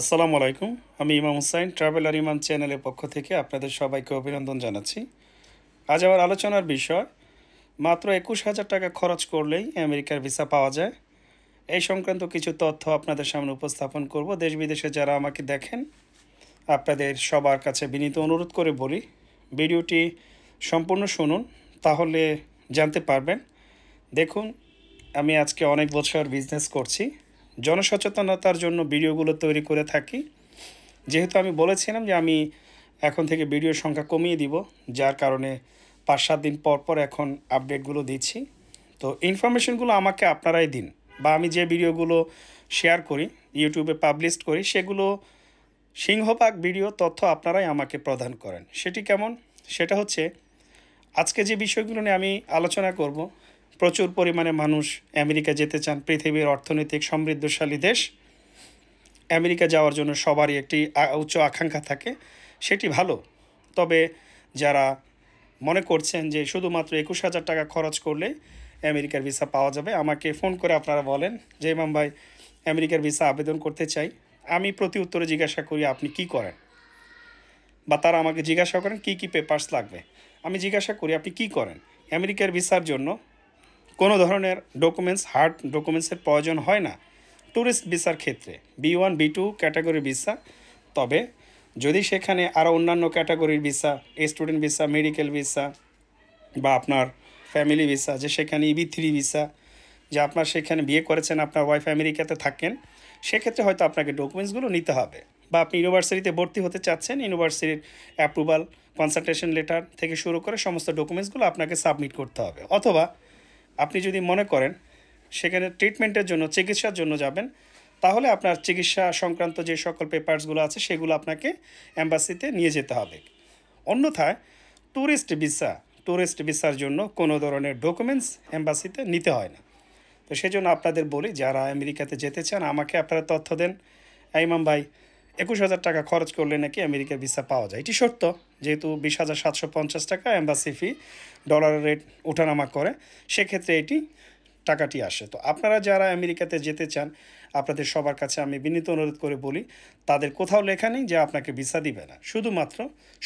আসসালামু আলাইকুম আমি ইমাম হুসাইন ট্রাভেলার ইমাম চ্যানেলের পক্ষ থেকে আপনাদের সবাইকে অভিনন্দন জানাচ্ছি আজ আমার আলোচনার বিষয় মাত্র একুশ হাজার টাকা খরচ করলেই আমেরিকার ভিসা পাওয়া যায় এই সংক্রান্ত কিছু তথ্য আপনাদের সামনে উপস্থাপন করব দেশ বিদেশে যারা আমাকে দেখেন আপনাদের সবার কাছে বিনীত অনুরোধ করে বলি ভিডিওটি সম্পূর্ণ শুনুন তাহলে জানতে পারবেন দেখুন আমি আজকে অনেক বছর বিজনেস করছি জনসচেতনতার জন্য ভিডিওগুলো তৈরি করে থাকি যেহেতু আমি বলেছিলাম যে আমি এখন থেকে ভিডিওর সংখ্যা কমিয়ে দিব যার কারণে পাঁচ সাত দিন পর পর এখন আপডেটগুলো দিচ্ছি তো ইনফরমেশনগুলো আমাকে আপনারাই দিন বা আমি যে ভিডিওগুলো শেয়ার করি ইউটিউবে পাবলিশ করি সেগুলো সিংহভাগ ভিডিও তথ্য আপনারাই আমাকে প্রদান করেন সেটি কেমন সেটা হচ্ছে আজকে যে বিষয়গুলো নিয়ে আমি আলোচনা করব প্রচুর পরিমাণে মানুষ আমেরিকা যেতে চান পৃথিবীর অর্থনৈতিক সমৃদ্ধশালী দেশ আমেরিকা যাওয়ার জন্য সবারই একটি উচ্চ আকাঙ্ক্ষা থাকে সেটি ভালো তবে যারা মনে করছেন যে শুধুমাত্র একুশ হাজার টাকা খরচ করলে আমেরিকার ভিসা পাওয়া যাবে আমাকে ফোন করে আপনারা বলেন যে ইমাম ভাই আমেরিকার ভিসা আবেদন করতে চাই আমি প্রতি উত্তরে জিজ্ঞাসা করি আপনি কি করেন বা তারা আমাকে জিজ্ঞাসা করেন কি কি পেপার্স লাগবে আমি জিজ্ঞাসা করি আপনি কি করেন আমেরিকার ভিসার জন্য কোনো ধরনের ডকুমেন্টস হার্ড ডকুমেন্টসের প্রয়োজন হয় না ট্যুরিস্ট ভিসার ক্ষেত্রে B one B two category visa তবে যদি সেখানে আরও অন্যান্য ক্যাটাগরির visa student visa medical visa বা আপনার ফ্যামিলি ভিসা যে সেখানে ইবি থ্রি ভিসা যে আপনার সেখানে বিয়ে করেছেন আপনার ওয়াইফ আমেরিকাতে থাকেন সেক্ষেত্রে হয়তো আপনাকে ডকুমেন্টসগুলো নিতে হবে বা আপনি ইউনিভার্সিটিতে ভর্তি হতে চাচ্ছেন ইউনিভার্সিটির অ্যাপ্রুভাল কনসালটেশন লেটার থেকে শুরু করে সমস্ত ডকুমেন্টসগুলো আপনাকে সাবমিট করতে হবে অথবা আপনি যদি মনে করেন সেখানে ট্রিটমেন্টের জন্য চিকিৎসার জন্য যাবেন তাহলে আপনার চিকিৎসা সংক্রান্ত যে সকল পেপার্সগুলো আছে সেগুলো আপনাকে অ্যাম্বাসিতে নিয়ে যেতে হবে অন্যথায় ট্যুরিস্ট ভিসা ট্যুরিস্ট ভিসার জন্য কোনো ধরনের ডকুমেন্টস অ্যাম্বাসিতে নিতে হয় না তো সেজন্য আপনাদের বলি যারা আমেরিকাতে যেতে চান আমাকে আপনারা তথ্য দেন ইমাম ভাই একুশ হাজার টাকা খরচ করলে নাকি আমেরিকার ভিসা পাওয়া যায় এটি সত্য যেহেতু বিশ হাজার সাতশো পঞ্চাশ টাকা অ্যাম্বাসি ফি ডলারের রেট ওঠানামা করে সেক্ষেত্রে এটি টাকাটি আসে তো আপনারা যারা আমেরিকাতে যেতে চান আপনাদের সবার কাছে আমি বিনীত অনুরোধ করে বলি তাদের কোথাও লেখা নেই যে আপনাকে ভিসা দিবে না শুধুমাত্র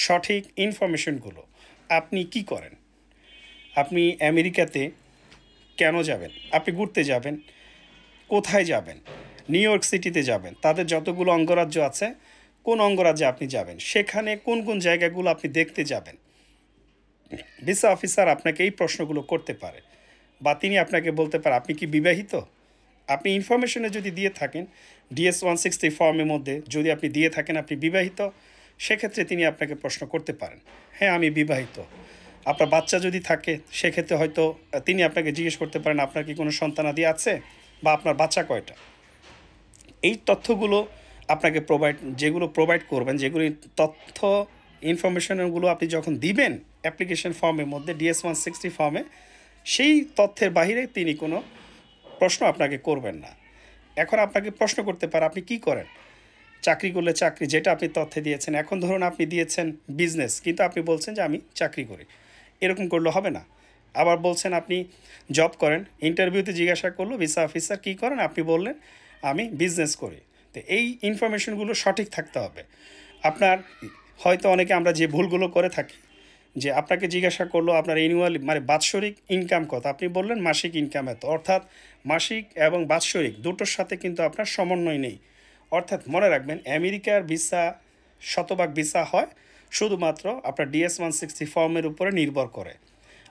সঠিক ইনফরমেশনগুলো আপনি কি করেন আপনি আমেরিকাতে কেন যাবেন আপনি ঘুরতে যাবেন কোথায় যাবেন নিউ ইয়র্ক সিটিতে যাবেন তাদের যতগুলো অঙ্গরাজ্য আছে কোন অঙ্গরাজ্যে আপনি যাবেন সেখানে কোন কোন জায়গাগুলো আপনি দেখতে যাবেন ভিসা অফিসার আপনাকে এই প্রশ্নগুলো করতে পারে বা তিনি আপনাকে বলতে পারে আপনি কি বিবাহিত আপনি ইনফরমেশনে যদি দিয়ে থাকেন ডিএস ওয়ান সিক্সটি ফর্মের মধ্যে যদি আপনি দিয়ে থাকেন আপনি বিবাহিত সেক্ষেত্রে তিনি আপনাকে প্রশ্ন করতে পারেন হ্যাঁ আমি বিবাহিত আপনার বাচ্চা যদি থাকে সেক্ষেত্রে হয়তো তিনি আপনাকে জিজ্ঞেস করতে পারেন আপনার কি কোনো সন্তানাদি আছে বা আপনার বাচ্চা কয়টা এই তথ্যগুলো আপনাকে প্রোভাইড যেগুলো প্রোভাইড করবেন যেগুলি তথ্য ইনফরমেশনগুলো আপনি যখন দিবেন অ্যাপ্লিকেশন ফর্মের মধ্যে ডিএস ওয়ান সিক্সটি ফর্মে সেই তথ্যের বাহিরে তিনি কোনো প্রশ্ন আপনাকে করবেন না এখন আপনাকে প্রশ্ন করতে পারে আপনি কি করেন চাকরি করলে চাকরি যেটা আপনি তথ্যে দিয়েছেন এখন ধরুন আপনি দিয়েছেন বিজনেস কিন্তু আপনি বলছেন যে আমি চাকরি করি এরকম করলে হবে না আবার বলছেন আপনি জব করেন ইন্টারভিউতে জিজ্ঞাসা করলো ভিসা অফিসার কী করেন আপনি বললেন আমি বিজনেস করি তো এই ইনফরমেশনগুলো সঠিক থাকতে হবে আপনার হয়তো অনেকে আমরা যে ভুলগুলো করে থাকি যে আপনাকে জিজ্ঞাসা করলো আপনার অ্যানুয়াল মানে বাৎসরিক ইনকাম কত আপনি বললেন মাসিক ইনকাম এত অর্থাৎ মাসিক এবং বাৎসরিক দুটোর সাথে কিন্তু আপনার সমন্বয় নেই অর্থাৎ মনে রাখবেন আমেরিকার ভিসা শতভাগ ভিসা হয় শুধুমাত্র আপনার ডিএস ওয়ান সিক্সটি ফর্মের উপরে নির্ভর করে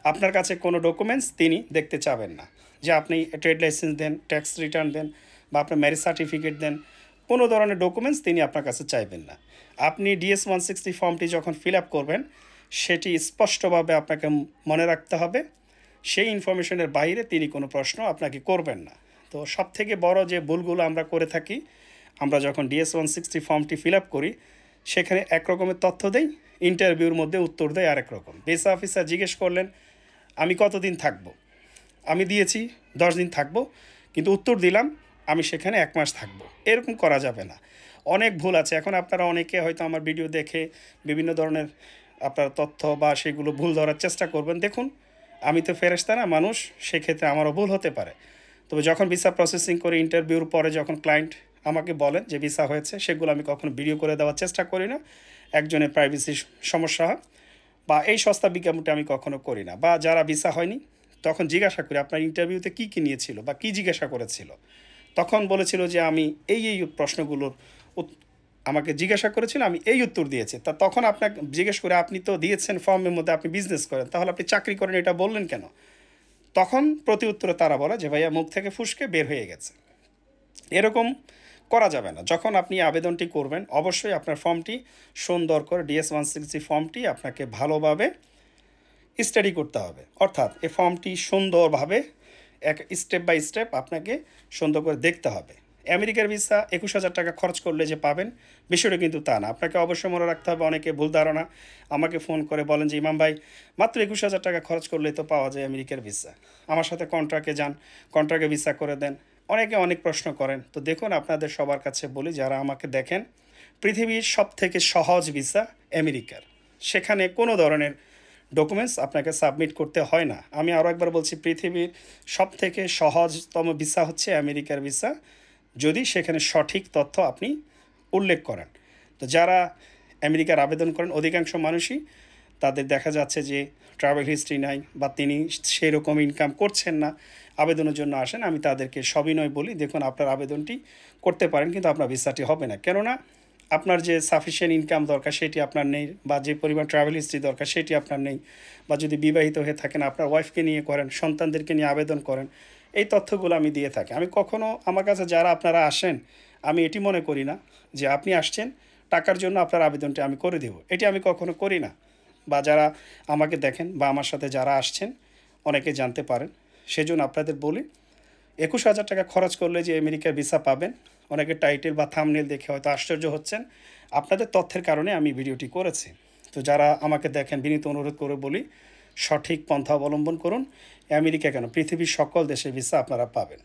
আপনার কাছে কোনো ডকুমেন্টস তিনি দেখতে চাবেন না যে আপনি ট্রেড লাইসেন্স দেন ট্যাক্স রিটার্ন দেন বা আপনার ম্যারেজ সার্টিফিকেট দেন কোনো ধরনের ডকুমেন্টস তিনি আপনার কাছে চাইবেন না আপনি ডিএস ওয়ান সিক্সটি ফর্মটি যখন ফিল আপ করবেন সেটি স্পষ্টভাবে আপনাকে মনে রাখতে হবে সেই ইনফরমেশনের বাইরে তিনি কোনো প্রশ্ন আপনাকে করবেন না তো সব থেকে বড় যে ভুলগুলো আমরা করে থাকি আমরা যখন ডিএস ওয়ান সিক্সটি ফর্মটি ফিল আপ করি সেখানে একরকমের তথ্য দেই ইন্টারভিউর মধ্যে উত্তর দেয় আরেক রকম বেসা অফিসার জিজ্ঞেস করলেন আমি কতদিন থাকব আমি দিয়েছি দশ দিন থাকব কিন্তু উত্তর দিলাম আমি সেখানে এক মাস থাকব এরকম করা যাবে না অনেক ভুল আছে এখন আপনারা অনেকে হয়তো আমার ভিডিও দেখে বিভিন্ন ধরনের আপনার তথ্য বা সেগুলো ভুল ধরার চেষ্টা করবেন দেখুন আমি তো ফেরেস্তা না মানুষ সেক্ষেত্রে আমারও ভুল হতে পারে তবে যখন ভিসা প্রসেসিং করে ইন্টারভিউর পরে যখন ক্লায়েন্ট আমাকে বলেন যে ভিসা হয়েছে সেগুলো আমি কখনো ভিডিও করে দেওয়ার চেষ্টা করি না একজনের প্রাইভেসির সমস্যা হয় বা এই সস্তা বিজ্ঞাপনটা আমি কখনো করি না বা যারা ভিসা হয়নি তখন জিজ্ঞাসা করি আপনার ইন্টারভিউতে কি কী নিয়েছিল বা কি জিজ্ঞাসা করেছিল তখন বলেছিল যে আমি এই এই প্রশ্নগুলোর আমাকে জিজ্ঞাসা করেছিল আমি এই উত্তর দিয়েছি তা তখন আপনাকে জিজ্ঞেস করে আপনি তো দিয়েছেন ফর্মের মধ্যে আপনি বিজনেস করেন তাহলে আপনি চাকরি করেন এটা বললেন কেন তখন প্রতি উত্তরে তারা বলে যে ভাইয়া মুখ থেকে ফুসকে বের হয়ে গেছে এরকম করা যাবে না যখন আপনি আবেদনটি করবেন অবশ্যই আপনার ফর্মটি সুন্দর করে ডিএস ওয়ান সিক্সটি ফর্মটি আপনাকে ভালোভাবে স্টাডি করতে হবে অর্থাৎ এ ফর্মটি সুন্দরভাবে এক স্টেপ বাই স্টেপ আপনাকে সুন্দর করে দেখতে হবে আমেরিকার ভিসা একুশ হাজার টাকা খরচ করলে যে পাবেন বিষয়টা কিন্তু তা না আপনাকে অবশ্যই মনে রাখতে হবে অনেকে ভুল ধারণা আমাকে ফোন করে বলেন যে ইমাম ভাই মাত্র একুশ হাজার টাকা খরচ করলে তো পাওয়া যায় আমেরিকার ভিসা আমার সাথে কন্ট্রাক্টে যান কন্ট্রাক্টে ভিসা করে দেন অনেকে অনেক প্রশ্ন করেন তো দেখুন আপনাদের সবার কাছে বলি যারা আমাকে দেখেন পৃথিবীর সব থেকে সহজ ভিসা আমেরিকার সেখানে কোনো ধরনের ডকুমেন্টস আপনাকে সাবমিট করতে হয় না আমি আরও একবার বলছি পৃথিবীর সব থেকে সহজতম ভিসা হচ্ছে আমেরিকার ভিসা যদি সেখানে সঠিক তথ্য আপনি উল্লেখ করেন তো যারা আমেরিকার আবেদন করেন অধিকাংশ মানুষই তাদের দেখা যাচ্ছে যে ট্রাভেল হিস্ট্রি নাই বা তিনি সেরকম ইনকাম করছেন না আবেদনের জন্য আসেন আমি তাদেরকে সবিনয় বলি দেখুন আপনার আবেদনটি করতে পারেন কিন্তু আপনার ভিসাটি হবে না কেননা আপনার যে সাফিসিয়েন্ট ইনকাম দরকার সেটি আপনার নেই বা যে পরিমাণ ট্রাভেল হিস্ট্রি দরকার সেটি আপনার নেই বা যদি বিবাহিত হয়ে থাকেন আপনার ওয়াইফকে নিয়ে করেন সন্তানদেরকে নিয়ে আবেদন করেন এই তথ্যগুলো আমি দিয়ে থাকি আমি কখনও আমার কাছে যারা আপনারা আসেন আমি এটি মনে করি না যে আপনি আসছেন টাকার জন্য আপনার আবেদনটি আমি করে দেব এটি আমি কখনো করি না বা যারা আমাকে দেখেন বা আমার সাথে যারা আসছেন অনেকে জানতে পারেন সেজন্য আপনাদের বলি একুশ হাজার টাকা খরচ করলে যে আমেরিকার ভিসা পাবেন অনেকে টাইটেল বা থামনেল দেখে হয়তো আশ্চর্য হচ্ছেন আপনাদের তথ্যের কারণে আমি ভিডিওটি করেছি তো যারা আমাকে দেখেন বিনীত অনুরোধ করে বলি সঠিক পন্থা অবলম্বন করুন আমেরিকা কেন পৃথিবীর সকল দেশের ভিসা আপনারা পাবেন